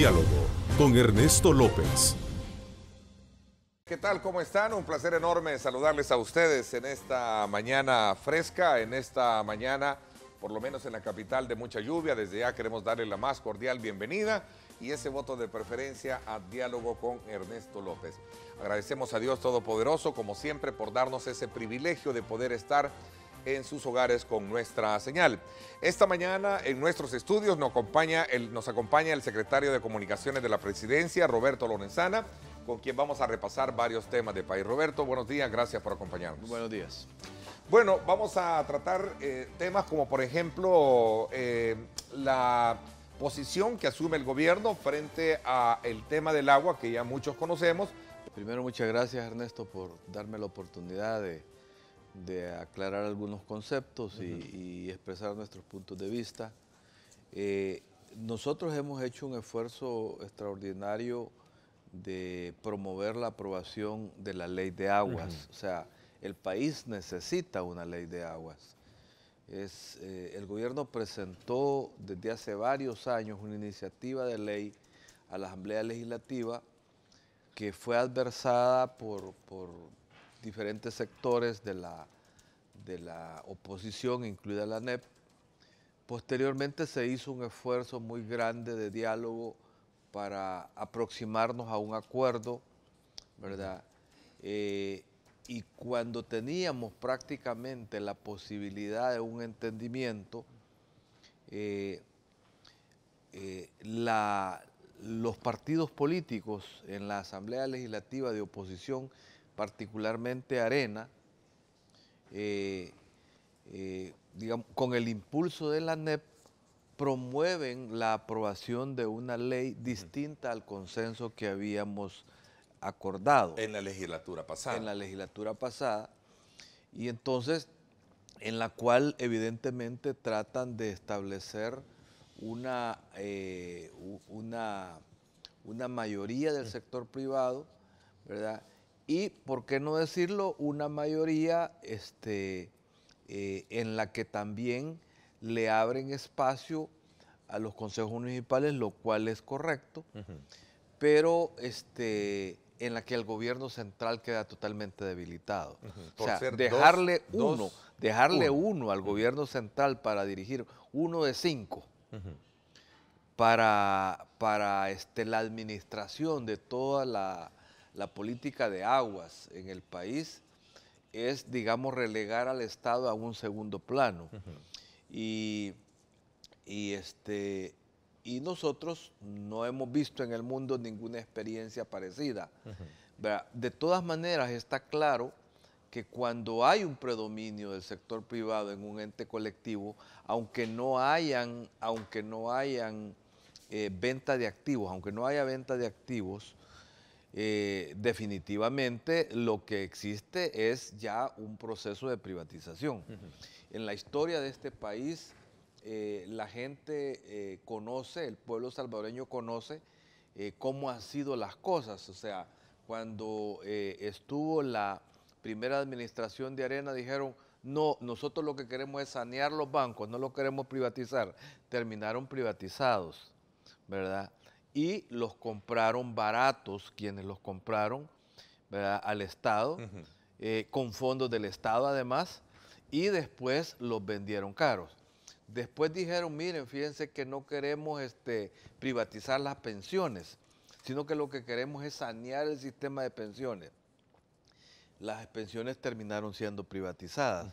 diálogo con Ernesto López. ¿Qué tal? ¿Cómo están? Un placer enorme saludarles a ustedes en esta mañana fresca, en esta mañana, por lo menos en la capital, de mucha lluvia. Desde ya queremos darle la más cordial bienvenida y ese voto de preferencia a diálogo con Ernesto López. Agradecemos a Dios Todopoderoso, como siempre, por darnos ese privilegio de poder estar en sus hogares con nuestra señal. Esta mañana en nuestros estudios nos acompaña el, nos acompaña el secretario de Comunicaciones de la Presidencia, Roberto Lorenzana, con quien vamos a repasar varios temas de país. Roberto, buenos días, gracias por acompañarnos. Buenos días. Bueno, vamos a tratar eh, temas como por ejemplo eh, la posición que asume el gobierno frente al tema del agua que ya muchos conocemos. Primero, muchas gracias Ernesto por darme la oportunidad de de aclarar algunos conceptos y, expresar nuestros puntos de vista. Eh, nosotros hemos hecho un esfuerzo extraordinario de promover la aprobación de la ley de aguas. O sea, el país necesita una ley de aguas. Es, eh, el gobierno presentó desde hace varios años una iniciativa de ley a la Asamblea Legislativa que fue adversada por diferentes sectores de la, oposición, incluida la NEP. Posteriormente se hizo un esfuerzo muy grande de diálogo para aproximarnos a un acuerdo, ¿verdad? Eh, y cuando teníamos prácticamente la posibilidad de un entendimiento, eh, eh, los partidos políticos en la Asamblea Legislativa de oposición particularmente arena, eh, eh, con el impulso de la NEP, promueven la aprobación de una ley distinta al consenso que habíamos acordado. En la legislatura pasada. En la legislatura pasada. Y entonces, en la cual evidentemente tratan de establecer una, eh, una, una mayoría del sector privado, ¿verdad? y, por qué no decirlo, una mayoría este, eh, en la que también le abren espacio a los consejos municipales, lo cual es correcto, pero este, en la que el gobierno central queda totalmente debilitado. O sea, dejarle uno, dejarle uno, al gobierno central para dirigir uno de cinco para, para este, la administración de toda la la política de aguas en el país es, digamos, relegar al Estado a un segundo plano. y, este, y nosotros no hemos visto en el mundo ninguna experiencia parecida. De todas maneras, está claro que cuando hay un predominio del sector privado en un ente colectivo, aunque no hayan, aunque no hayan eh, venta de activos, aunque no haya venta de activos, eh, definitivamente lo que existe es ya un proceso de privatización. En la historia de este país, eh, la gente eh, conoce, el pueblo salvadoreño conoce cómo han sido las cosas. O sea, cuando estuvo la primera administración de Arena, dijeron, no, nosotros lo que queremos es sanear los bancos, no lo queremos privatizar. Terminaron privatizados, ¿verdad? y los compraron baratos quienes los compraron al Estado, eh, con fondos del Estado además, y después los vendieron caros. Después dijeron, miren, fíjense que no queremos este, privatizar las pensiones, sino que lo que queremos es sanear el sistema de pensiones las pensiones terminaron siendo privatizadas.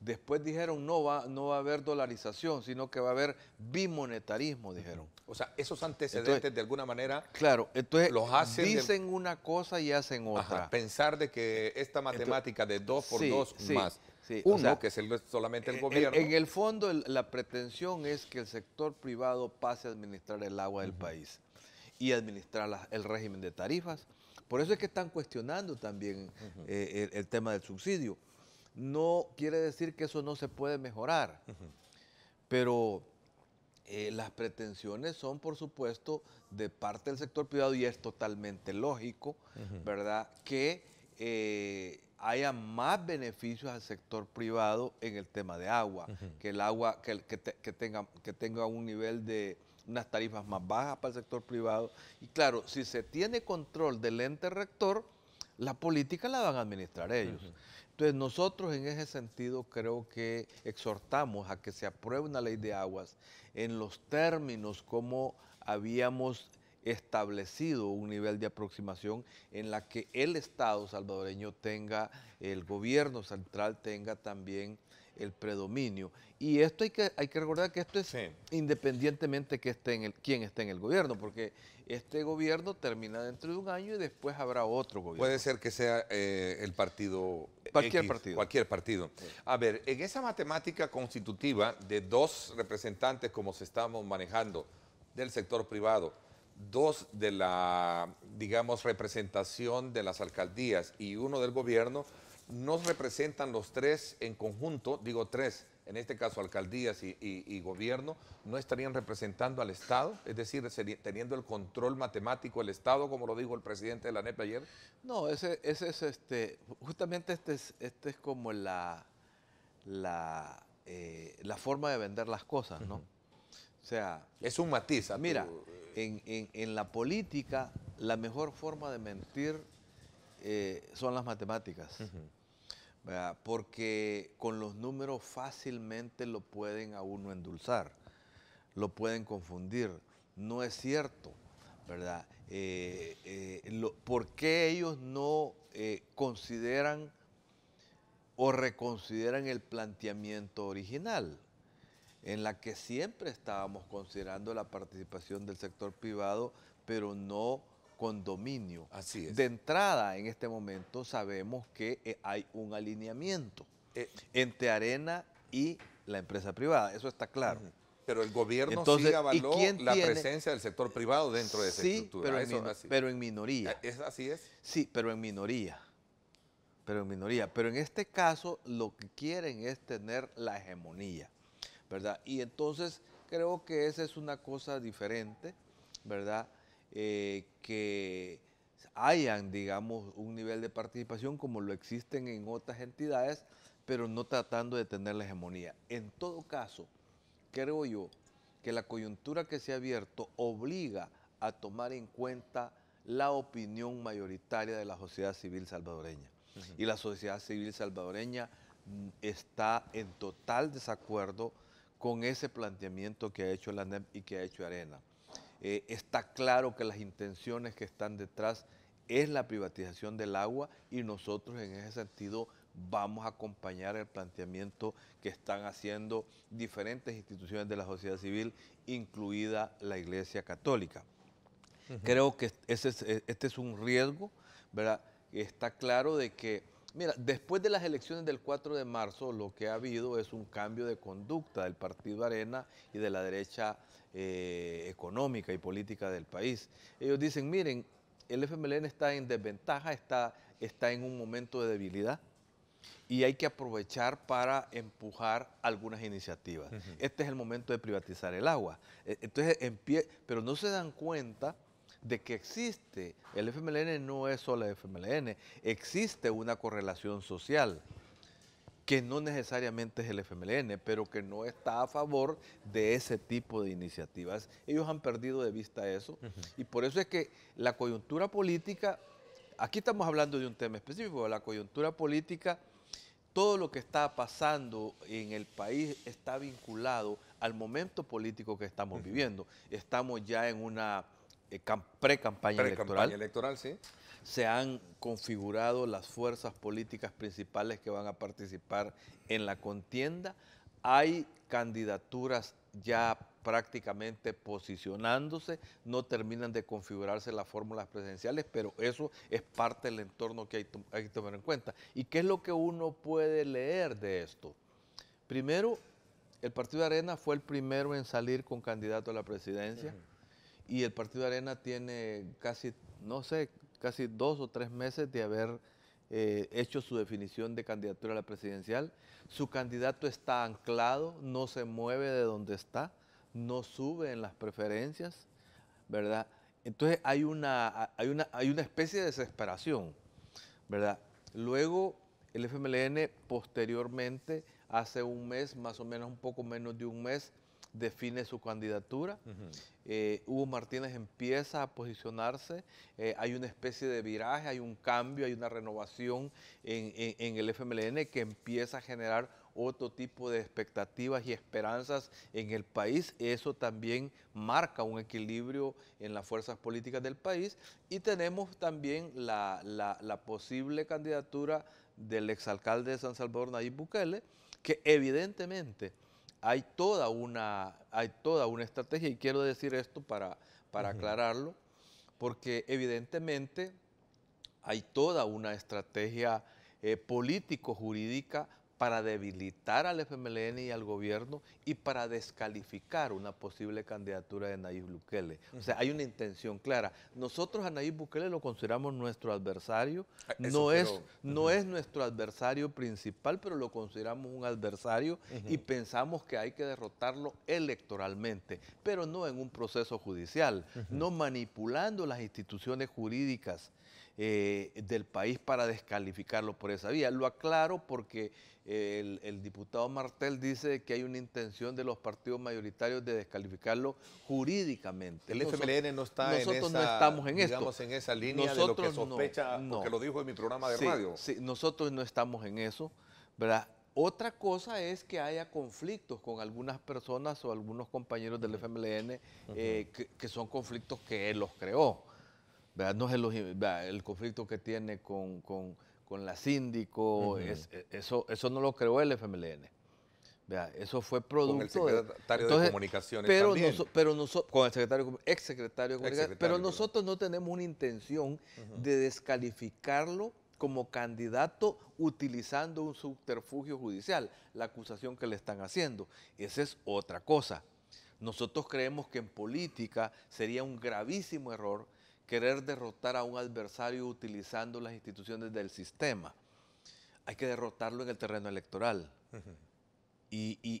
Después dijeron, no va, no va a haber dolarización, sino que va a haber bimonetarismo, dijeron. O sea, esos antecedentes de alguna manera claro, entonces los hacen dicen una cosa y hacen otra. pensar de que eh, esta matemática de dos por dos más uno, que es solamente el gobierno. En, el fondo, la pretensión es que el sector privado pase a administrar el agua del país y administrar el régimen de tarifas por eso es que están cuestionando también eh, el, tema del subsidio. No quiere decir que eso no se puede mejorar, pero eh, las pretensiones son, por supuesto, de parte del sector privado y es totalmente lógico, ¿verdad? Que eh, haya más beneficios al sector privado en el tema de agua, que el agua, que tenga un nivel de unas tarifas más bajas para el sector privado. Y claro, si se tiene control del ente rector, la política la van a administrar ellos. Entonces nosotros en ese sentido creo que exhortamos a que se apruebe una ley de aguas en los términos como habíamos establecido un nivel de aproximación en la que el Estado salvadoreño tenga, el gobierno central tenga también el predominio. Y esto hay que, hay que recordar que esto es independientemente que esté en el, quién esté en el gobierno, porque este gobierno termina dentro de un año y después habrá otro gobierno. Puede ser que sea eh, el partido... Cualquier partido. Cualquier partido. A ver, en esa matemática constitutiva de dos representantes como se estamos manejando del sector privado, dos de la, digamos, representación de las alcaldías y uno del gobierno, nos representan los tres en conjunto, digo tres, en este caso alcaldías y, gobierno, no estarían representando al Estado, es decir, teniendo el control matemático del Estado, como lo dijo el presidente de la NEP ayer. No, ese, ese es este, justamente este es, este es como la, la, eh, la forma de vender las cosas, ¿no? O sea. Es un matiz. A mira, en, la política la mejor forma de mentir eh, son las matemáticas. Porque con los números fácilmente lo pueden a uno endulzar, lo pueden confundir. No es cierto, ¿verdad? Eh, eh, ¿Por qué ellos no consideran o reconsideran el planteamiento original? en la que siempre estábamos considerando la participación del sector privado, pero no con dominio. Así es. De entrada, en este momento sabemos que eh, hay un alineamiento eh. entre Arena y la empresa privada, eso está claro. Pero el gobierno sí avaló la presencia del sector privado dentro de esa sí, estructura. Pero, en, pero en minoría. Eh, ¿Es así es? Sí, pero en minoría. Pero en minoría. Pero en este caso lo que quieren es tener la hegemonía. Y entonces creo que esa es una cosa diferente, ¿verdad? Eh, que hayan, digamos, un nivel de participación como lo existen en otras entidades, pero no tratando de tener la hegemonía. En todo caso, creo yo que la coyuntura que se ha abierto obliga a tomar en cuenta la opinión mayoritaria de la sociedad civil salvadoreña. Y la sociedad civil salvadoreña mm, está en total desacuerdo con ese planteamiento que ha hecho la NEP y que ha hecho Arena. Eh, está claro que las intenciones que están detrás es la privatización del agua y nosotros en ese sentido vamos a acompañar el planteamiento que están haciendo diferentes instituciones de la sociedad civil, incluida la Iglesia Católica. Creo que e, este es un riesgo, ¿verdad? Está claro de que Mira, después de las elecciones del 4 de marzo, lo que ha habido es un cambio de conducta del Partido Arena y de la derecha eh, económica y política del país. Ellos dicen, miren, el FMLN está en desventaja, está, está en un momento de debilidad y hay que aprovechar para empujar algunas iniciativas. Este es el momento de privatizar el agua. E, entonces, pero no se dan cuenta de que existe, el FMLN no es solo el FMLN, existe una correlación social que no necesariamente es el FMLN, pero que no está a favor de ese tipo de iniciativas. Ellos han perdido de vista eso y por eso es que la coyuntura política, aquí estamos hablando de un tema específico, la coyuntura política, todo lo que está pasando en el país está vinculado al momento político que estamos viviendo. Estamos ya en una eh, pre-campaña electoral. electoral Se han configurado las fuerzas políticas principales que van a participar en la contienda. Hay candidaturas ya prácticamente posicionándose, no terminan de configurarse las fórmulas presidenciales, pero eso es parte del entorno que hay, que tomar en cuenta. ¿Y qué es lo que uno puede leer de esto? Primero, el Partido de Arena fue el primero en salir con candidato a la presidencia. Y el Partido Arena tiene casi, no sé, casi dos o tres meses de haber eh, hecho su definición de candidatura a la presidencial. Su candidato está anclado, no se mueve de donde está, no sube en las preferencias, ¿verdad? Entonces hay una, hay una, hay una especie de desesperación, ¿verdad? Luego el FMLN posteriormente, hace un mes, más o menos un poco menos de un mes, define su candidatura. Eh, Hugo Martínez empieza a posicionarse, eh, hay una especie de viraje, hay un cambio, hay una renovación en, el FMLN que empieza a generar otro tipo de expectativas y esperanzas en el país. Eso también marca un equilibrio en las fuerzas políticas del país. Y tenemos también la, la posible candidatura del exalcalde de San Salvador, Nayib Bukele, que evidentemente hay toda una, estrategia y quiero decir esto para, aclararlo, porque evidentemente hay toda una estrategia eh, político-jurídica para debilitar al FMLN y al gobierno y para descalificar una posible candidatura de Nayib Bukele. O sea, hay una intención clara. Nosotros a Nayib Bukele lo consideramos nuestro adversario. Ah, no, es, nuestro adversario principal, pero lo consideramos un adversario y pensamos que hay que derrotarlo electoralmente, pero no en un proceso judicial, no manipulando las instituciones jurídicas eh, del país para descalificarlo por esa vía. Lo aclaro porque eh, el, diputado Martel dice que hay una intención de los partidos mayoritarios de descalificarlo jurídicamente. El FMLN no está en esa, no estamos en eso en esa línea nosotros lo que sospecha, porque lo dijo en mi programa de radio. nosotros no estamos en eso, Otra cosa es que haya conflictos con algunas personas o algunos compañeros del FMLN eh, que, son conflictos que él los creó. No es El conflicto que tiene con, la síndico, e, eso, eso no lo creó el FMLN. Eso fue producto. Con el secretario de, Comunicaciones. Pero, también. con el secretario, ex secretario pero nosotros no tenemos una intención de descalificarlo como candidato utilizando un subterfugio judicial, la acusación que le están haciendo. Esa es otra cosa. Nosotros creemos que en política sería un gravísimo error querer derrotar a un adversario utilizando las instituciones del sistema. Hay que derrotarlo en el terreno electoral. y,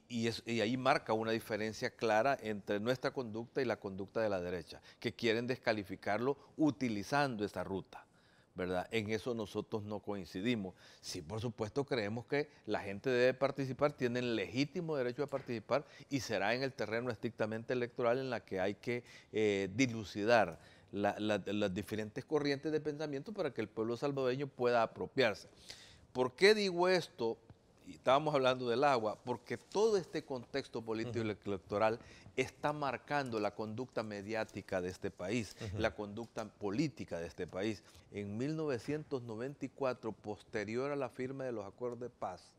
ahí marca una diferencia clara entre nuestra conducta y la conducta de la derecha, que quieren descalificarlo utilizando esa ruta. ¿verdad? En eso nosotros no coincidimos. Sí, por supuesto, creemos que la gente debe participar, tiene el legítimo derecho a participar y será en el terreno estrictamente electoral en la que hay que eh, dilucidar las diferentes corrientes de pensamiento para que el pueblo salvadoreño pueda apropiarse. ¿Por qué digo esto? Estábamos hablando del agua, porque todo este contexto político electoral está marcando la conducta mediática de este país, la conducta política de este país. En 1994, posterior a la firma de los acuerdos de paz,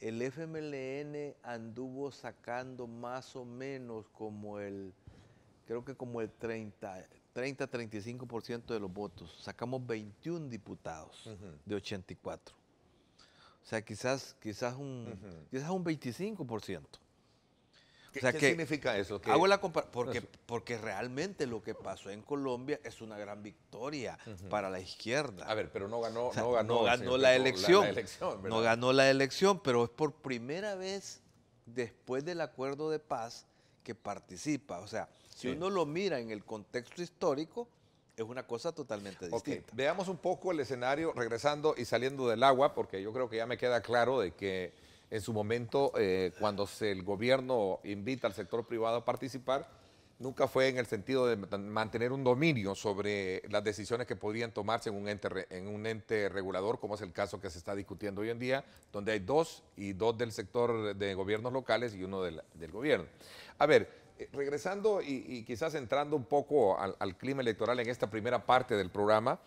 el FMLN anduvo sacando más o menos como el, creo que como el 30, 30-35% de los votos. Sacamos 21 diputados de 84. O sea, quizás, quizás, un, quizás un 25%. ¿Qué, ¿qué significa eso? Hago la porque, porque realmente lo que pasó en Colombia es una gran victoria para la izquierda. A ver, pero no ganó, no ganó, la elección no ganó la elección, pero es por primera vez después del acuerdo de paz que participa. O sea, si uno lo mira en el contexto histórico, es una cosa totalmente distinta. Veamos un poco el escenario regresando y saliendo del agua, porque yo creo que ya me queda claro de que en su momento, eh, cuando el gobierno invita al sector privado a participar, nunca fue en el sentido de mantener un dominio sobre las decisiones que podrían tomarse en un ente, en un ente regulador, como es el caso que se está discutiendo hoy en día, donde hay dos y dos del sector de gobiernos locales y uno del gobierno. A ver, eh, regresando y, quizás entrando un poco al, clima electoral en esta primera parte del programa,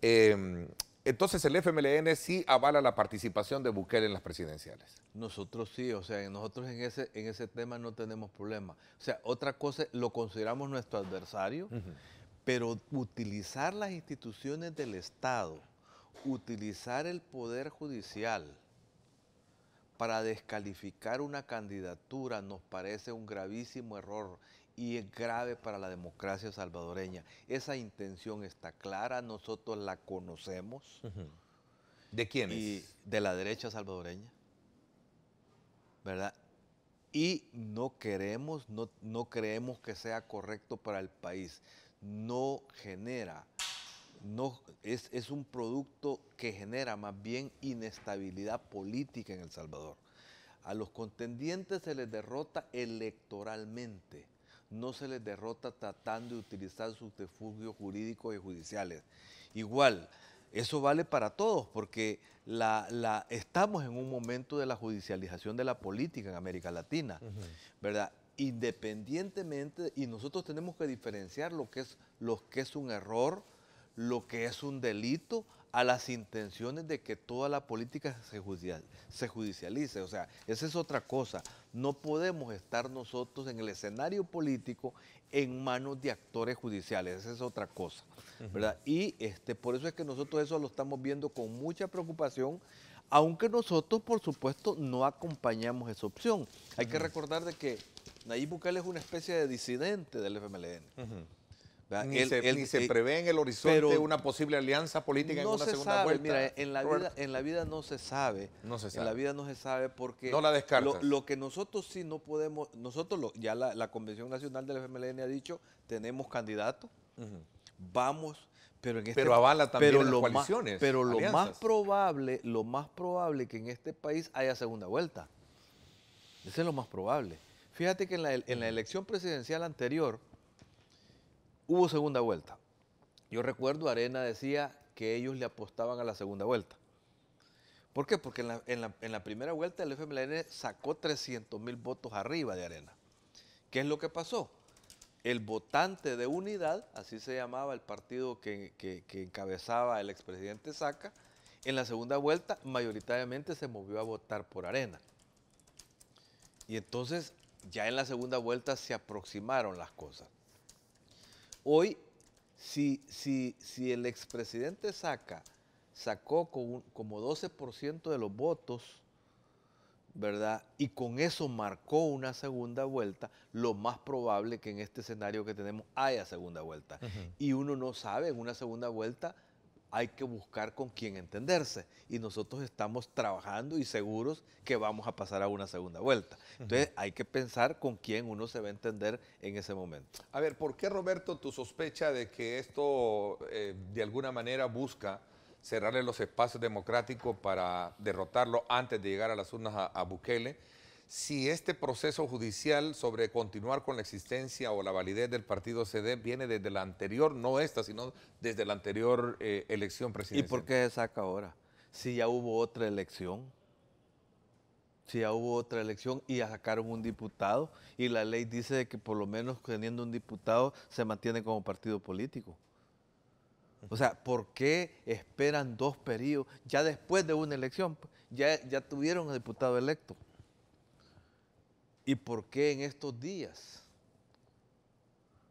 em, entonces el FMLN sí avala la participación de Bukele en las presidenciales. Nosotros sí, o sea, nosotros en ese, en ese tema no tenemos problema. O sea, otra cosa, lo consideramos nuestro adversario, pero utilizar las instituciones del Estado, utilizar el poder judicial, para descalificar una candidatura nos parece un gravísimo error y es grave para la democracia salvadoreña. Esa intención está clara, nosotros la conocemos. ¿De quién de la derecha salvadoreña. ¿Verdad? Y no queremos, no, no creemos que sea correcto para el país. No genera no, es, un producto que genera más bien inestabilidad política en El Salvador. A los contendientes se les derrota electoralmente, no se les derrota tratando de utilizar sus refugios jurídicos y judiciales. Igual, eso vale para todos, porque la, estamos en un momento de la judicialización de la política en América Latina, ¿verdad? Independientemente, y nosotros tenemos que diferenciar lo que es, lo que es un error lo que es un delito a las intenciones de que toda la política se, judicial, se judicialice. O sea, esa es otra cosa. No podemos estar nosotros en el escenario político en manos de actores judiciales. Esa es otra cosa. ¿verdad? Y este, por eso es que nosotros eso lo estamos viendo con mucha preocupación, aunque nosotros, por supuesto, no acompañamos esa opción. Hay que recordar de que Nayib Bukele es una especie de disidente del FMLN. Ni, se, eh, prevé en el horizonte una posible alianza política en una segunda vuelta. Mira, en la, vida, en la vida no se sabe. No se sabe. En la vida no se sabe porque... No la descartas. Lo, que nosotros sí no podemos... Nosotros, ya la, Convención Nacional del FMLN ha dicho, tenemos candidato vamos... Pero, en este, pero avala también pero las lo coaliciones. Más, pero lo más probable, lo más probable que en este país haya segunda vuelta. Ese es lo más probable. Fíjate que en la elección presidencial anterior, hubo segunda vuelta. Yo recuerdo, Arena decía que ellos le apostaban a la segunda vuelta. ¿Por qué? Porque en la, primera vuelta el FMLN sacó 300 mil votos arriba de Arena. ¿Qué es lo que pasó? El votante de unidad, así se llamaba el partido que, que encabezaba el expresidente Saca, en la segunda vuelta mayoritariamente se movió a votar por Arena. Y entonces ya en la segunda vuelta se aproximaron las cosas. Hoy, si, si, si el expresidente saca, sacó con, como 12% de los votos, ¿verdad? Y con eso marcó una segunda vuelta, lo más probable que en este escenario que tenemos haya segunda vuelta. Y uno no sabe en una segunda vuelta hay que buscar con quién entenderse. Y nosotros estamos trabajando y seguros que vamos a pasar a una segunda vuelta. Entonces hay que pensar con quién uno se va a entender en ese momento. A ver, ¿por qué Roberto tu sospecha de que esto eh, de alguna manera busca cerrarle los espacios democráticos para derrotarlo antes de llegar a las urnas a Bukele? si este proceso judicial sobre continuar con la existencia o la validez del partido CD viene desde la anterior, no esta, sino desde la anterior eh, elección presidencial. ¿Y por qué se saca ahora? Si ya hubo otra elección si ya hubo otra elección y ya sacaron un diputado y la ley dice que por lo menos teniendo un diputado se mantiene como partido político. O sea, ¿por qué esperan dos periodos ya después de una elección? Ya, ya tuvieron un diputado electo. ¿Y por qué en estos días?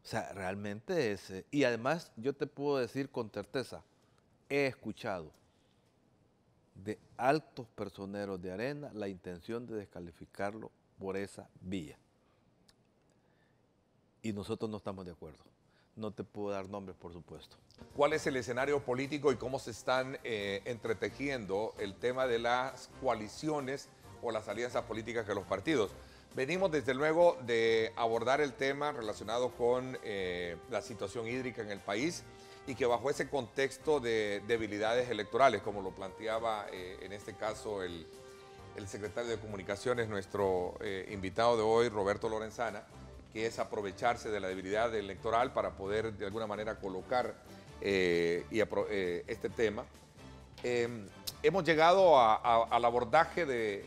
O sea, realmente es... Y además yo te puedo decir con certeza, he escuchado de altos personeros de arena la intención de descalificarlo por esa vía. Y nosotros no estamos de acuerdo. No te puedo dar nombres, por supuesto. ¿Cuál es el escenario político y cómo se están eh, entretejiendo el tema de las coaliciones o las alianzas políticas de los partidos? Venimos desde luego de abordar el tema relacionado con eh, la situación hídrica en el país y que bajo ese contexto de debilidades electorales, como lo planteaba eh, en este caso el, secretario de Comunicaciones, nuestro eh, invitado de hoy, Roberto Lorenzana, que es aprovecharse de la debilidad electoral para poder de alguna manera colocar este tema. Em, hemos llegado al abordaje de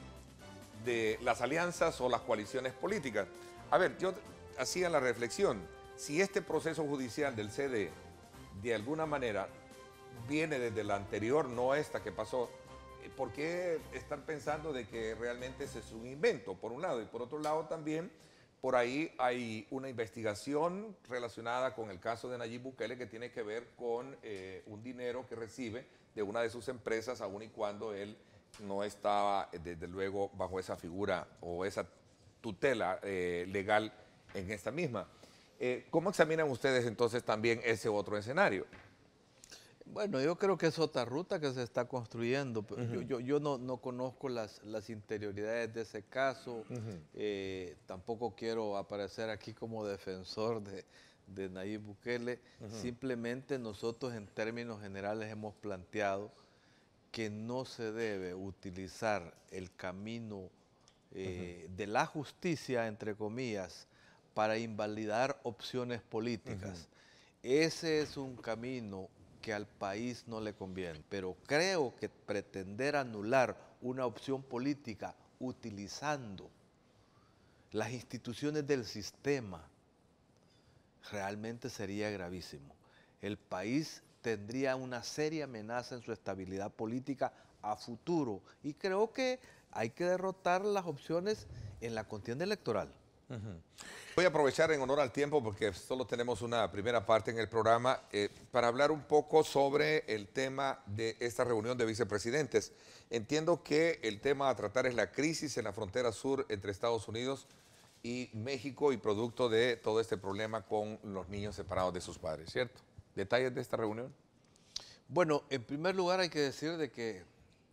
de las alianzas o las coaliciones políticas. A ver, yo hacía la reflexión, si este proceso judicial del CD de alguna manera viene desde la anterior, no esta que pasó, eh, ¿por qué están pensando de que realmente ese es un invento, por un lado? Y por otro lado también, por ahí hay una investigación relacionada con el caso de Nayib Bukele que tiene que ver con eh, un dinero que recibe de una de sus empresas, aun y cuando él no estaba, eh, desde luego, bajo esa figura o esa tutela eh, legal en esta misma. Eh, ¿Cómo examinan ustedes entonces también ese otro escenario? Bueno, yo creo que es otra ruta que se está construyendo. Yo, no, conozco las, interioridades de ese caso. tampoco quiero aparecer aquí como defensor de, Nayib Bukele. Simplemente nosotros en términos generales hemos planteado que no se debe utilizar el camino eh, de la justicia, entre comillas, para invalidar opciones políticas. Ese es un camino que al país no le conviene, pero creo que pretender anular una opción política utilizando las instituciones del sistema realmente sería gravísimo. El país tendría una seria amenaza en su estabilidad política a futuro. Y creo que hay que derrotar las opciones en la contienda electoral. Voy a aprovechar en honor al tiempo porque solo tenemos una primera parte en el programa eh, para hablar un poco sobre el tema de esta reunión de vicepresidentes. Entiendo que el tema a tratar es la crisis en la frontera sur entre Estados Unidos y México y producto de todo este problema con los niños separados de sus padres, ¿cierto? ¿Detalles de esta reunión? Bueno, en primer lugar hay que decir de que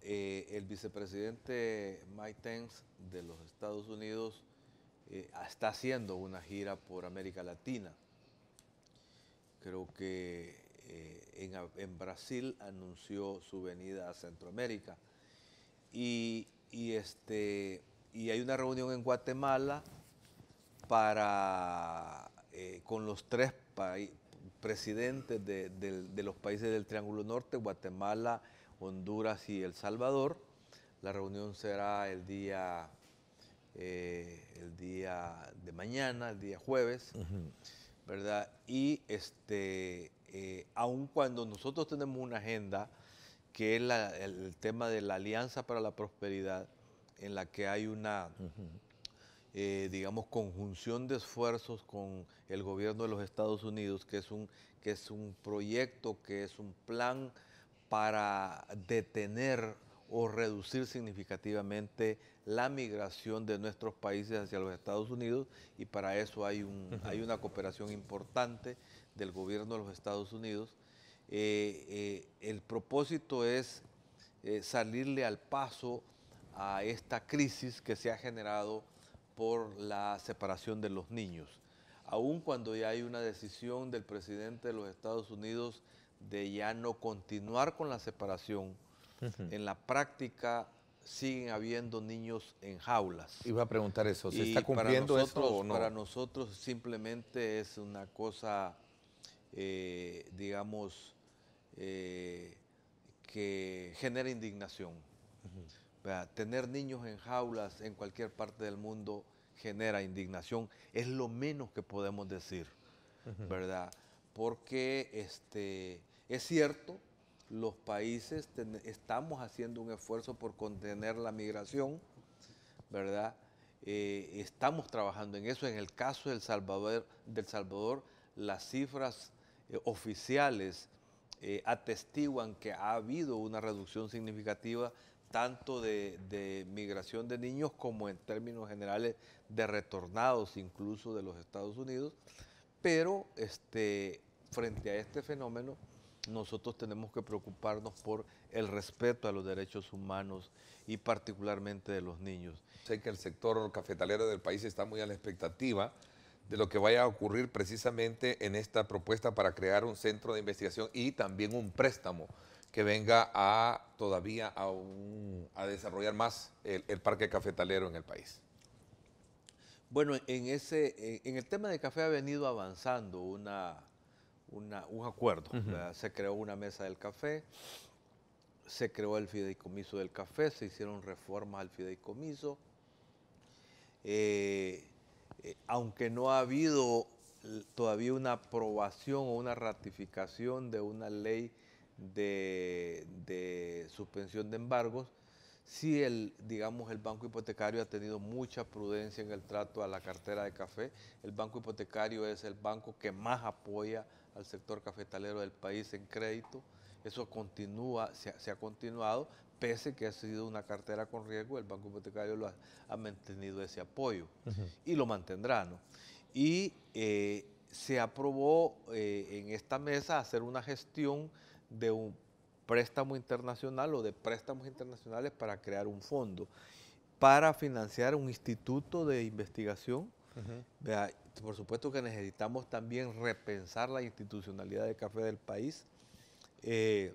eh, el vicepresidente Mike Pence de los Estados Unidos eh, está haciendo una gira por América Latina. Creo que eh, en, Brasil anunció su venida a Centroamérica. Y, y este, hay una reunión en Guatemala para, con los tres países presidentes de, los países del Triángulo Norte, Guatemala, Honduras y El Salvador. La reunión será el día, eh, el día de mañana, el día jueves, ¿verdad? Y este, eh, aun cuando nosotros tenemos una agenda que es el, tema de la Alianza para la Prosperidad, en la que hay una... Eh, digamos, conjunción de esfuerzos con el gobierno de los Estados Unidos, que es un, que es un proyecto, que es un plan para detener o reducir significativamente la migración de nuestros países hacia los Estados Unidos y para eso hay, hay una cooperación importante del gobierno de los Estados Unidos. Eh, eh, el propósito es salirle al paso a esta crisis que se ha generado por la separación de los niños. Aun cuando ya hay una decisión del presidente de los Estados Unidos de ya no continuar con la separación, en la práctica siguen habiendo niños en jaulas. Iba a preguntar eso, ¿se está cumpliendo esto o no? Para nosotros simplemente es una cosa, eh, digamos, eh, que genera indignación. Tener niños en jaulas en cualquier parte del mundo genera indignación, es lo menos que podemos decir, ¿verdad? Porque este, es cierto, los países estamos haciendo un esfuerzo por contener la migración, ¿verdad? Eh, estamos trabajando en eso. En el caso del Salvador, del Salvador las cifras eh, oficiales eh, atestiguan que ha habido una reducción significativa tanto de, migración de niños como en términos generales de retornados incluso de los Estados Unidos, pero este, frente a este fenómeno nosotros tenemos que preocuparnos por el respeto a los derechos humanos y particularmente de los niños. Sé que el sector cafetalero del país está muy a la expectativa de lo que vaya a ocurrir precisamente en esta propuesta para crear un centro de investigación y también un préstamo que venga a todavía a, desarrollar más el, parque cafetalero en el país. Bueno, en, ese, en el tema de café ha venido avanzando un acuerdo. Se creó una mesa del café, se creó el fideicomiso del café, se hicieron reformas al fideicomiso. Eh, eh, aunque no ha habido todavía una aprobación o una ratificación de una ley de, suspensión de embargos, si el, digamos, el banco hipotecario ha tenido mucha prudencia en el trato a la cartera de café. El banco hipotecario es el banco que más apoya al sector cafetalero del país en crédito. Eso continúa, se, ha continuado, pese que ha sido una cartera con riesgo, el banco hipotecario lo ha, mantenido ese apoyo y lo mantendrá. ¿no? Y eh, se aprobó eh, en esta mesa hacer una gestión de un préstamo internacional o de préstamos internacionales para crear un fondo, para financiar un instituto de investigación. Por supuesto que necesitamos también repensar la institucionalidad de café del país. Eh,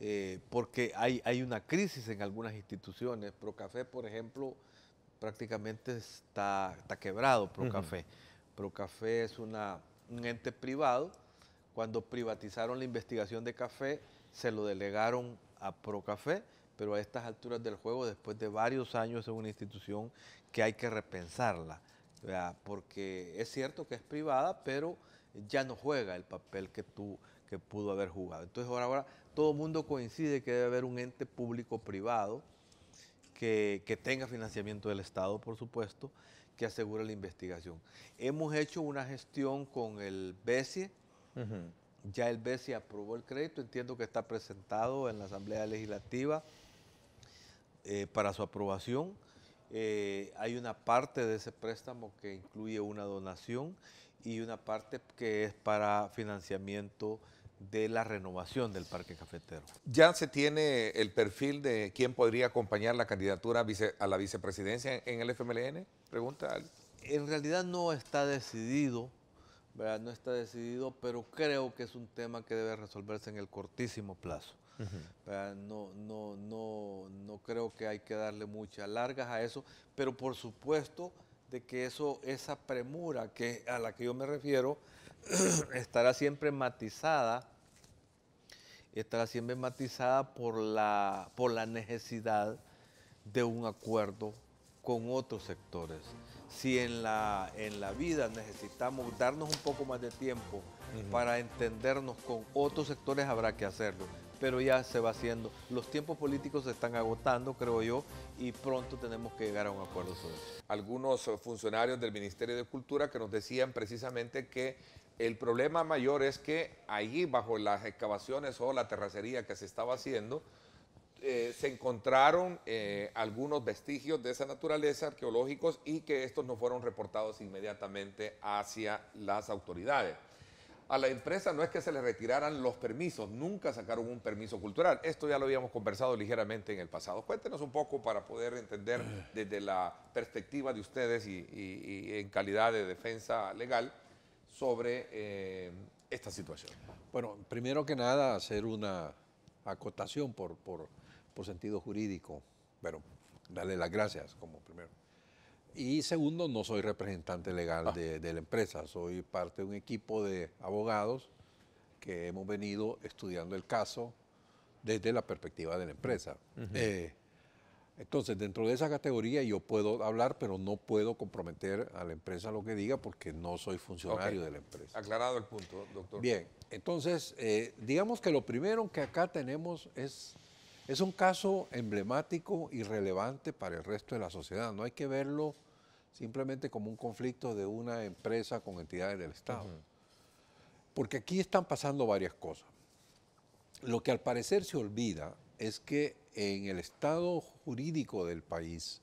eh, porque hay, hay, una crisis en algunas instituciones. Procafé, por ejemplo, prácticamente está, está quebrado, Procafé. es una, un ente privado cuando privatizaron la investigación de café, se lo delegaron a Procafé, pero a estas alturas del juego, después de varios años, es una institución que hay que repensarla, porque es cierto que es privada, pero ya no juega el papel que tú que pudo haber jugado. Entonces ahora, ahora todo el mundo coincide que debe haber un ente público-privado que, que, tenga financiamiento del Estado, por supuesto, que asegure la investigación. Hemos hecho una gestión con el BESIE, ya el BESI aprobó el crédito, entiendo que está presentado en la Asamblea Legislativa eh, para su aprobación. Eh, hay una parte de ese préstamo que incluye una donación y una parte que es para financiamiento de la renovación del parque cafetero. Ya se tiene el perfil de quién podría acompañar la candidatura a la vicepresidencia en el FMLN, pregunta. En realidad no está decidido no está decidido, pero creo que es un tema que debe resolverse en el cortísimo plazo. no, no, creo que hay que darle muchas largas a eso, pero por supuesto de que eso, esa premura que, a la que yo me refiero estará siempre matizada, estará siempre matizada por por la necesidad de un acuerdo con otros sectores si en la, en la vida necesitamos darnos un poco más de tiempo para entendernos con otros sectores, habrá que hacerlo. Pero ya se va haciendo. Los tiempos políticos se están agotando, creo yo, y pronto tenemos que llegar a un acuerdo sobre eso. Algunos funcionarios del Ministerio de Cultura que nos decían precisamente que el problema mayor es que allí, bajo las excavaciones o la terracería que se estaba haciendo, eh, se encontraron eh, algunos vestigios de esa naturaleza arqueológicos y que estos no fueron reportados inmediatamente hacia las autoridades. A la empresa no es que se le retiraran los permisos, nunca sacaron un permiso cultural. Esto ya lo habíamos conversado ligeramente en el pasado. Cuéntenos un poco para poder entender desde la perspectiva de ustedes y, en calidad de defensa legal sobre eh, esta situación. Bueno, primero que nada hacer una acotación por por sentido jurídico. Pero darle las gracias como primero. Y segundo, no soy representante legal ah. de, la empresa, soy parte de un equipo de abogados que hemos venido estudiando el caso desde la perspectiva de la empresa. Eh, entonces, dentro de esa categoría yo puedo hablar, pero no puedo comprometer a la empresa lo que diga porque no soy funcionario de la empresa. Aclarado el punto, doctor. Bien, entonces, eh, digamos que lo primero que acá tenemos es es un caso emblemático y relevante para el resto de la sociedad. No hay que verlo simplemente como un conflicto de una empresa con entidades del Estado. Porque aquí están pasando varias cosas. Lo que al parecer se olvida es que en el estado jurídico del país,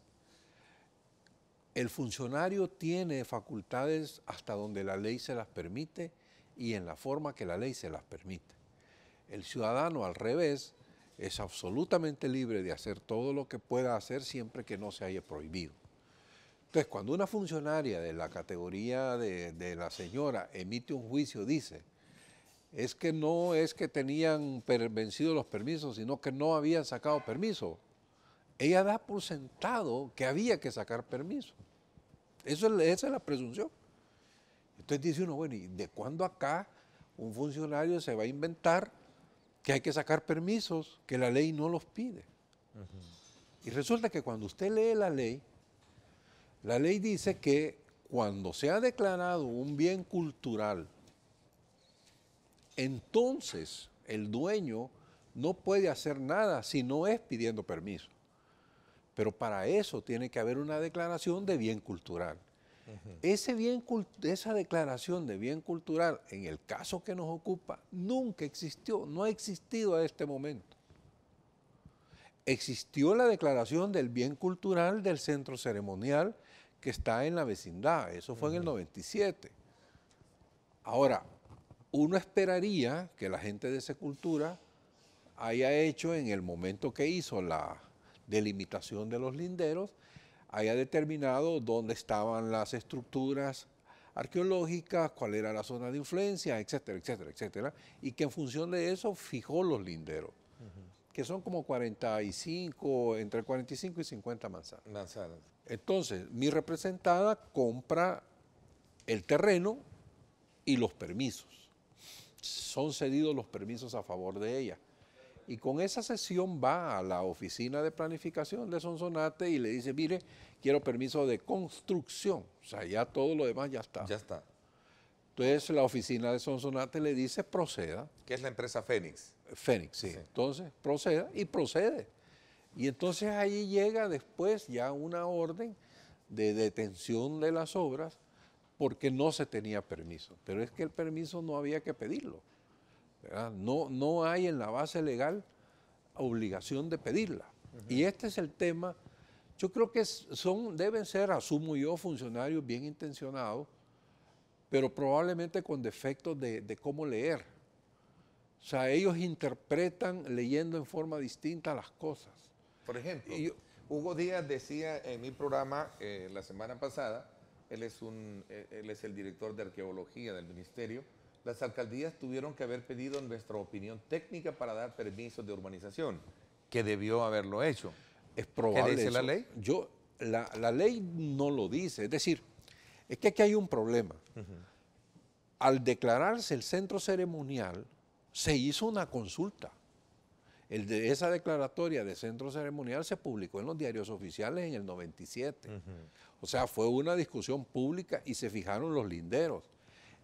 el funcionario tiene facultades hasta donde la ley se las permite y en la forma que la ley se las permite. El ciudadano, al revés, es absolutamente libre de hacer todo lo que pueda hacer siempre que no se haya prohibido. Entonces, cuando una funcionaria de la categoría de, la señora emite un juicio, dice, es que no es que tenían vencido los permisos, sino que no habían sacado permiso. Ella da por sentado que había que sacar permiso. Eso es, esa es la presunción. Entonces dice uno, bueno, ¿y de cuándo acá un funcionario se va a inventar que hay que sacar permisos que la ley no los pide. Y resulta que cuando usted lee la ley, la ley dice que cuando se ha declarado un bien cultural, entonces el dueño no puede hacer nada si no es pidiendo permiso. Pero para eso tiene que haber una declaración de bien cultural. Ese bien, esa declaración de bien cultural, en el caso que nos ocupa, nunca existió, no ha existido a este momento. Existió la declaración del bien cultural del centro ceremonial que está en la vecindad, eso fue en el 97. Ahora, uno esperaría que la gente de esa cultura haya hecho en el momento que hizo la delimitación de los linderos, haya determinado dónde estaban las estructuras arqueológicas, cuál era la zona de influencia, etcétera, etcétera, etcétera, y que en función de eso fijó los linderos, que son como 45, entre 45 y 50 manzanas. Entonces, mi representada compra el terreno y los permisos. Son cedidos los permisos a favor de ella. Y con esa sesión va a la oficina de planificación de Sonsonate y le dice, mire, quiero permiso de construcción. O sea, ya todo lo demás ya está. Ya está. Entonces la oficina de Sonsonate le dice, proceda. Que es la empresa Fénix. Fénix, sí. sí. Entonces, proceda y procede. Y entonces ahí llega después ya una orden de detención de las obras porque no se tenía permiso. Pero es que el permiso no había que pedirlo. No, no hay en la base legal obligación de pedirla. Y este es el tema. Yo creo que son, deben ser, asumo yo, funcionarios bien intencionados, pero probablemente con defectos de, cómo leer. O sea, ellos interpretan leyendo en forma distinta las cosas. Por ejemplo, Hugo Díaz decía en mi programa eh, la semana pasada, él es, un, eh, él es el director de arqueología del ministerio, las alcaldías tuvieron que haber pedido nuestra opinión técnica para dar permisos de urbanización, que debió haberlo hecho. Es probable. ¿Qué dice la ley? Yo, la, ley no lo dice. Es decir, es que aquí hay un problema. Al declararse el centro ceremonial, se hizo una consulta. de esa declaratoria de centro ceremonial se publicó en los diarios oficiales en el 97. O sea, fue una discusión pública y se fijaron los linderos.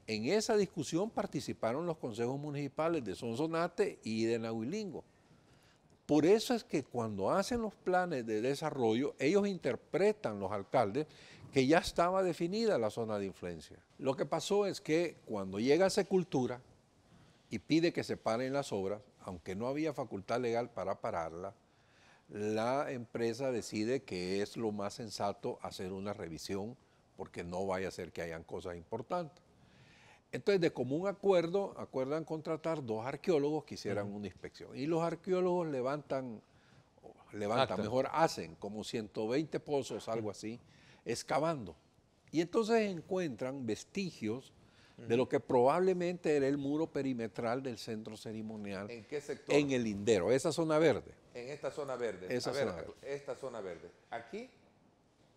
En esa discusión participaron los consejos municipales de Sonsonate y de Nahuilingo. Por eso es que cuando hacen los planes de desarrollo, ellos interpretan, los alcaldes, que ya estaba definida la zona de influencia. Lo que pasó es que cuando llega Secultura y pide que se paren las obras, aunque no había facultad legal para pararla, la empresa decide que es lo más sensato hacer una revisión porque no vaya a ser que hayan cosas importantes. Entonces, de común acuerdo, acuerdan contratar dos arqueólogos que hicieran una inspección. Y los arqueólogos levantan, levantan, mejor hacen como 120 pozos, algo así, excavando. Y entonces encuentran vestigios de lo que probablemente era el muro perimetral del centro ceremonial. ¿En qué sector? En el lindero, esa zona verde. En esta zona verde. Esa zona Esta zona verde. Aquí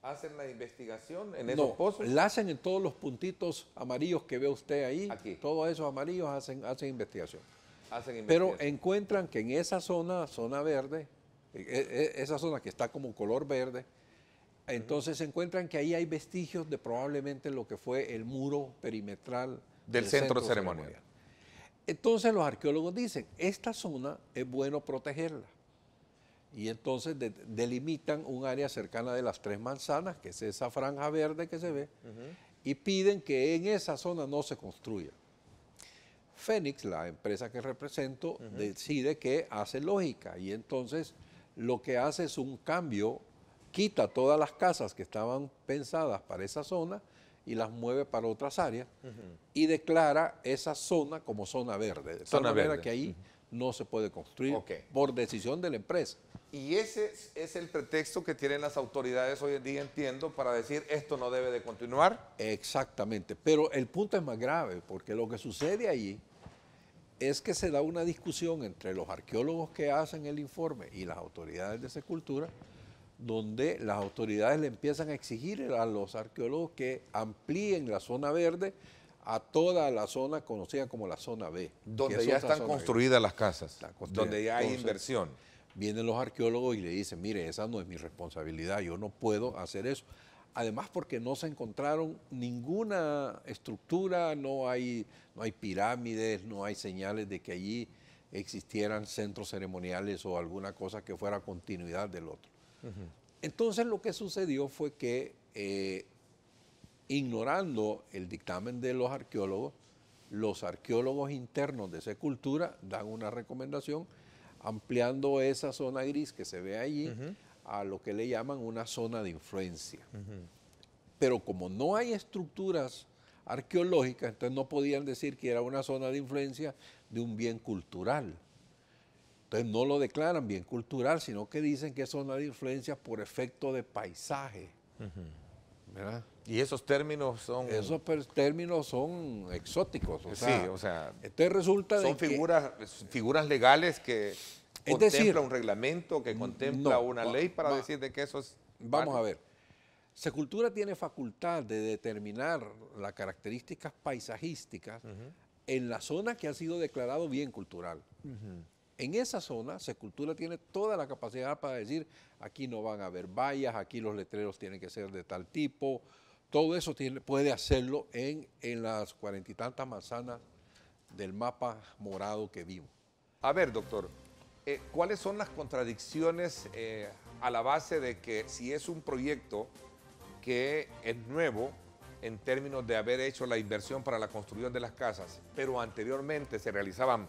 ¿Hacen la investigación en esos pozos? La hacen en todos los puntitos amarillos que ve usted ahí. Aquí. Todos esos amarillos hacen, investigación. Hacen investigación. Pero encuentran que en esa zona, zona verde, e, e, e, esa zona que está como color verde, entonces encuentran que ahí hay vestigios de probablemente lo que fue el muro perimetral del, centro, ceremonial. Entonces los arqueólogos dicen, esta zona es bueno protegerla y entonces delimitan un área cercana de las tres manzanas, que es esa franja verde que se ve, y piden que en esa zona no se construya. Fénix, la empresa que represento, decide que hace lógica y entonces lo que hace es un cambio, quita todas las casas que estaban pensadas para esa zona y las mueve para otras áreas y declara esa zona como zona verde. De tal manera que ahí no se puede construir por decisión de la empresa. Y ese es el pretexto que tienen las autoridades hoy en día, entiendo, para decir esto no debe de continuar. Exactamente, pero el punto es más grave, porque lo que sucede allí es que se da una discusión entre los arqueólogos que hacen el informe y las autoridades de Secultura, donde las autoridades le empiezan a exigir a los arqueólogos que amplíen la zona verde a toda la zona conocida como la zona B. Donde ya están construidas las casas, donde ya hay inversión. Vienen los arqueólogos y le dicen, mire, esa no es mi responsabilidad, yo no puedo hacer eso. Además porque no se encontraron ninguna estructura, no hay, no hay pirámides, no hay señales de que allí existieran centros ceremoniales o alguna cosa que fuera continuidad del otro. Entonces lo que sucedió fue que eh, ignorando el dictamen de los arqueólogos, los arqueólogos internos de esa cultura dan una recomendación ampliando esa zona gris que se ve allí a lo que le llaman una zona de influencia. Pero como no hay estructuras arqueológicas, entonces no podían decir que era una zona de influencia de un bien cultural. Entonces no lo declaran bien cultural, sino que dicen que es zona de influencia por efecto de paisaje. ¿Verdad? Y esos términos son... Esos pues, términos son exóticos. O sí, sea, o sea... Son figuras, pues, figuras legales que contempla un reglamento, que contempla una ley para decir de que eso es... Vamos a ver. Secultura tiene facultad de determinar las características paisajísticas en la zona que ha sido declarado bien cultural. En esa zona, Secultura tiene toda la capacidad para decir, aquí no van a haber vallas, aquí los letreros tienen que ser de tal tipo, todo eso puede hacerlo en, las cuarenta y tantas manzanas del mapa morado que vivo. A ver, doctor, eh, ¿cuáles son las contradicciones eh, a la base de que si es un proyecto que es nuevo en términos de haber hecho la inversión para la construcción de las casas, pero anteriormente se realizaban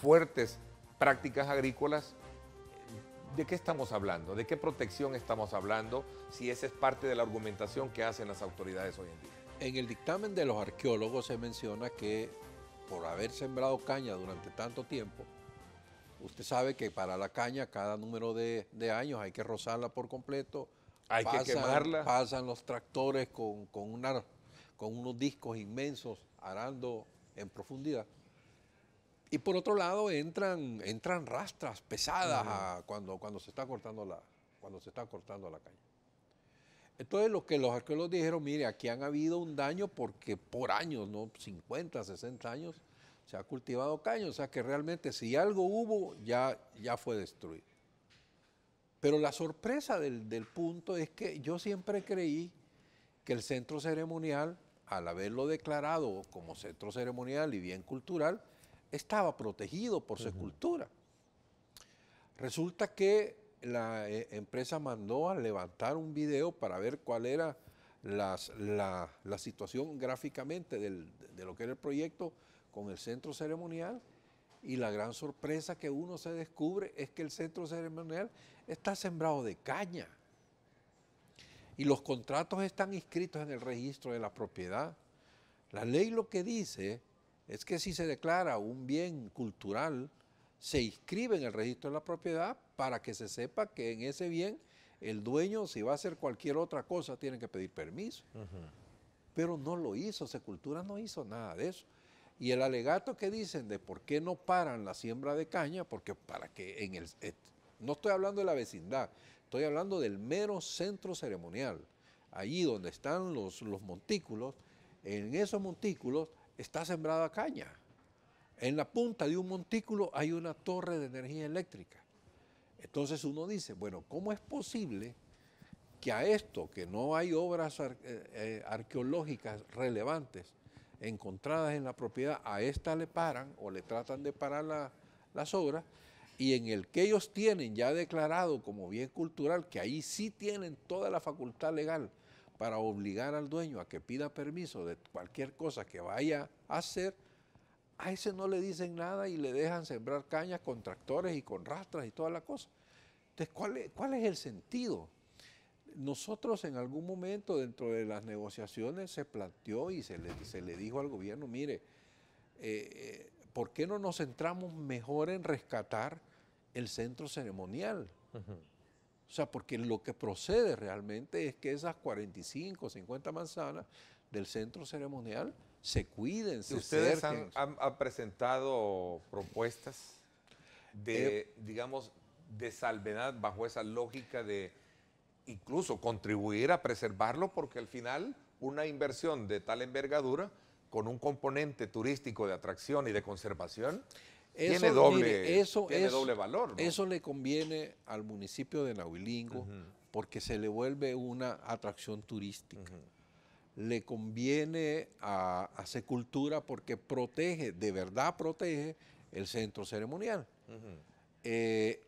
fuertes prácticas agrícolas, ¿De qué estamos hablando? ¿De qué protección estamos hablando si esa es parte de la argumentación que hacen las autoridades hoy en día? En el dictamen de los arqueólogos se menciona que por haber sembrado caña durante tanto tiempo, usted sabe que para la caña cada número de, años hay que rozarla por completo, hay que quemarla. Pasan los tractores con, una, con unos discos inmensos arando en profundidad. Y por otro lado entran, entran rastras pesadas cuando, cuando, se está cortando la, cuando se está cortando la caña. Entonces lo que los arqueólogos dijeron, mire, aquí han habido un daño porque por años, ¿no? 50, 60 años, se ha cultivado caña. O sea que realmente si algo hubo, ya, ya fue destruido. Pero la sorpresa del, del punto es que yo siempre creí que el centro ceremonial, al haberlo declarado como centro ceremonial y bien cultural, estaba protegido por su escultura. Resulta que la eh, empresa mandó a levantar un video para ver cuál era la, situación gráficamente de lo que era el proyecto con el centro ceremonial y la gran sorpresa que uno se descubre es que el centro ceremonial está sembrado de caña y los contratos están inscritos en el registro de la propiedad. La ley lo que dice es que si se declara un bien cultural, se inscribe en el registro de la propiedad para que se sepa que en ese bien el dueño, si va a hacer cualquier otra cosa, tiene que pedir permiso. Pero no lo hizo, Cultura no hizo nada de eso. Y el alegato que dicen de por qué no paran la siembra de caña, porque para que en el... Eh, no estoy hablando de la vecindad, estoy hablando del mero centro ceremonial. Allí donde están los, los montículos, en esos montículos está sembrada caña. En la punta de un montículo hay una torre de energía eléctrica. Entonces uno dice, bueno, ¿cómo es posible que a esto, que no hay obras eh, eh, arqueológicas relevantes encontradas en la propiedad, a esta le paran o le tratan de parar las obras, y en el que ellos tienen ya declarado como bien cultural, que ahí sí tienen toda la facultad legal para obligar al dueño a que pida permiso de cualquier cosa que vaya a hacer, a ese no le dicen nada y le dejan sembrar cañas con tractores y con rastras y toda la cosa. Entonces, ¿cuál es, el sentido? Nosotros en algún momento dentro de las negociaciones se planteó y se le, se le dijo al gobierno, mire, eh, eh, ¿por qué no nos centramos mejor en rescatar el centro ceremonial? O sea, porque lo que procede realmente es que esas 45, 50 manzanas del centro ceremonial se cuiden, se ¿Ustedes han, presentado propuestas de, eh, digamos, de salvedad bajo esa lógica de incluso contribuir a preservarlo? Porque al final una inversión de tal envergadura con un componente turístico de atracción y de conservación tiene doble, doble valor. Eso le conviene al municipio de Nahuilingo porque se le vuelve una atracción turística. Le conviene a, a Secultura porque protege, de verdad protege, el centro ceremonial. Eh,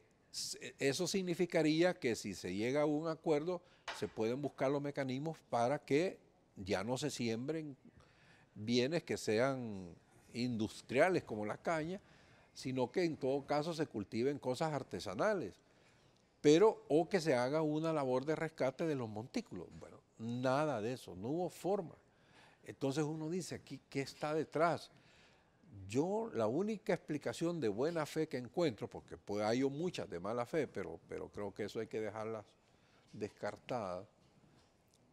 eso significaría que si se llega a un acuerdo, se pueden buscar los mecanismos para que ya no se siembren bienes que sean industriales como la caña, sino que en todo caso se cultiven cosas artesanales, pero o que se haga una labor de rescate de los montículos. Bueno, nada de eso, no hubo forma. Entonces uno dice aquí, ¿qué está detrás? Yo la única explicación de buena fe que encuentro, porque pues hay muchas de mala fe, pero, pero creo que eso hay que dejarlas descartadas,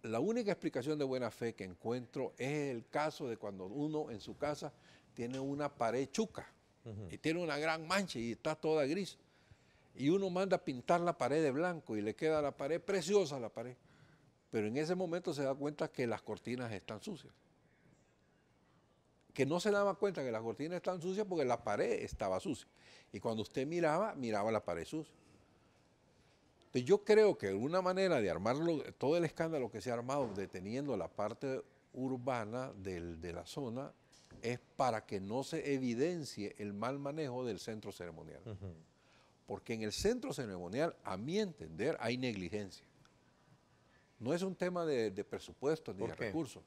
la única explicación de buena fe que encuentro es el caso de cuando uno en su casa tiene una pared chuca y tiene una gran mancha y está toda gris. Y uno manda a pintar la pared de blanco y le queda la pared preciosa la pared. Pero en ese momento se da cuenta que las cortinas están sucias. Que no se daba cuenta que las cortinas están sucias porque la pared estaba sucia. Y cuando usted miraba, miraba la pared sucia. Entonces yo creo que una manera de armar todo el escándalo que se ha armado deteniendo la parte urbana de la zona es para que no se evidencie el mal manejo del centro ceremonial. Porque en el centro ceremonial, a mi entender, hay negligencia. No es un tema de, presupuesto ni de recursos.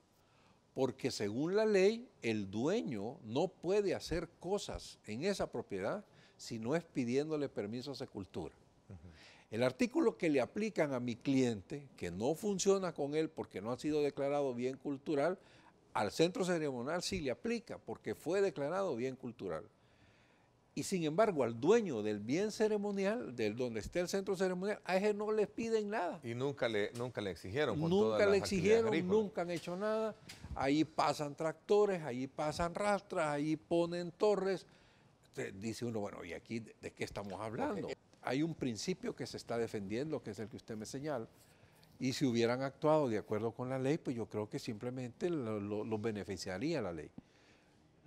Porque según la ley, el dueño no puede hacer cosas en esa propiedad si no es pidiéndole permiso a esa cultura. El artículo que le aplican a mi cliente, que no funciona con él porque no ha sido declarado bien cultural, al centro ceremonial sí le aplica porque fue declarado bien cultural. Y sin embargo, al dueño del bien ceremonial, del donde esté el centro ceremonial, a ese no le piden nada. Y nunca le, nunca le exigieron. nunca le exigieron, nunca han hecho nada. Ahí pasan tractores, ahí pasan rastras, ahí ponen torres. dice uno, bueno, ¿y aquí de qué estamos hablando? Hay un principio que se está defendiendo, que es el que usted me señala, y si hubieran actuado de acuerdo con la ley, pues yo creo que simplemente los beneficiaría la ley.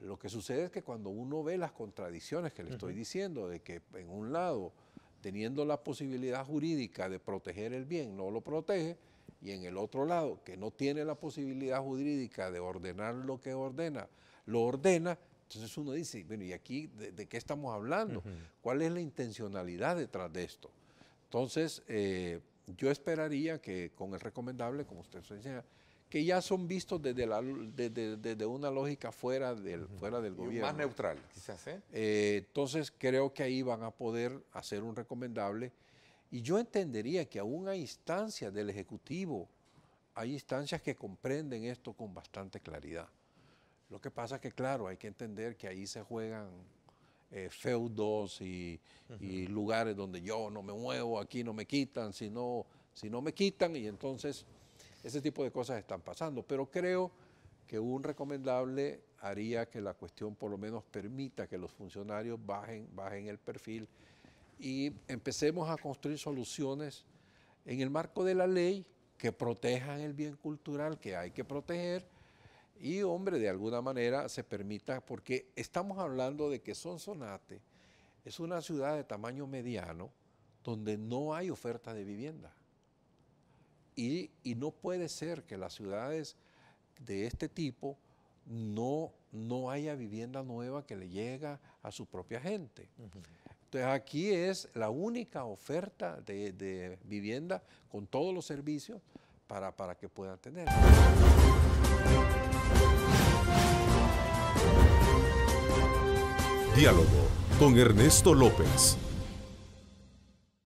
Lo que sucede es que cuando uno ve las contradicciones que le estoy diciendo, de que en un lado, teniendo la posibilidad jurídica de proteger el bien, no lo protege, y en el otro lado, que no tiene la posibilidad jurídica de ordenar lo que ordena, lo ordena, entonces uno dice, bueno, ¿y aquí de, qué estamos hablando? ¿Cuál es la intencionalidad detrás de esto? Entonces, eh, yo esperaría que con el recomendable, como usted señala, que ya son vistos desde, desde, una lógica fuera del, fuera del gobierno. más neutral, quizás. ¿eh? Eh, entonces creo que ahí van a poder hacer un recomendable. Y yo entendería que aún hay instancias del Ejecutivo, hay instancias que comprenden esto con bastante claridad. Lo que pasa es que, claro, hay que entender que ahí se juegan eh, feudos y, lugares donde yo no me muevo, aquí no me quitan, si no, si no me quitan, y entonces ese tipo de cosas están pasando. Pero creo que un recomendable haría que la cuestión por lo menos permita que los funcionarios bajen, bajen el perfil y empecemos a construir soluciones en el marco de la ley que protejan el bien cultural que hay que proteger y hombre, de alguna manera se permita, porque estamos hablando de que Sonsonate es una ciudad de tamaño mediano donde no hay oferta de vivienda. Y, no puede ser que las ciudades de este tipo no, no haya vivienda nueva que le llega a su propia gente. Entonces aquí es la única oferta de, vivienda con todos los servicios para, para que puedan tener. Diálogo con Ernesto López.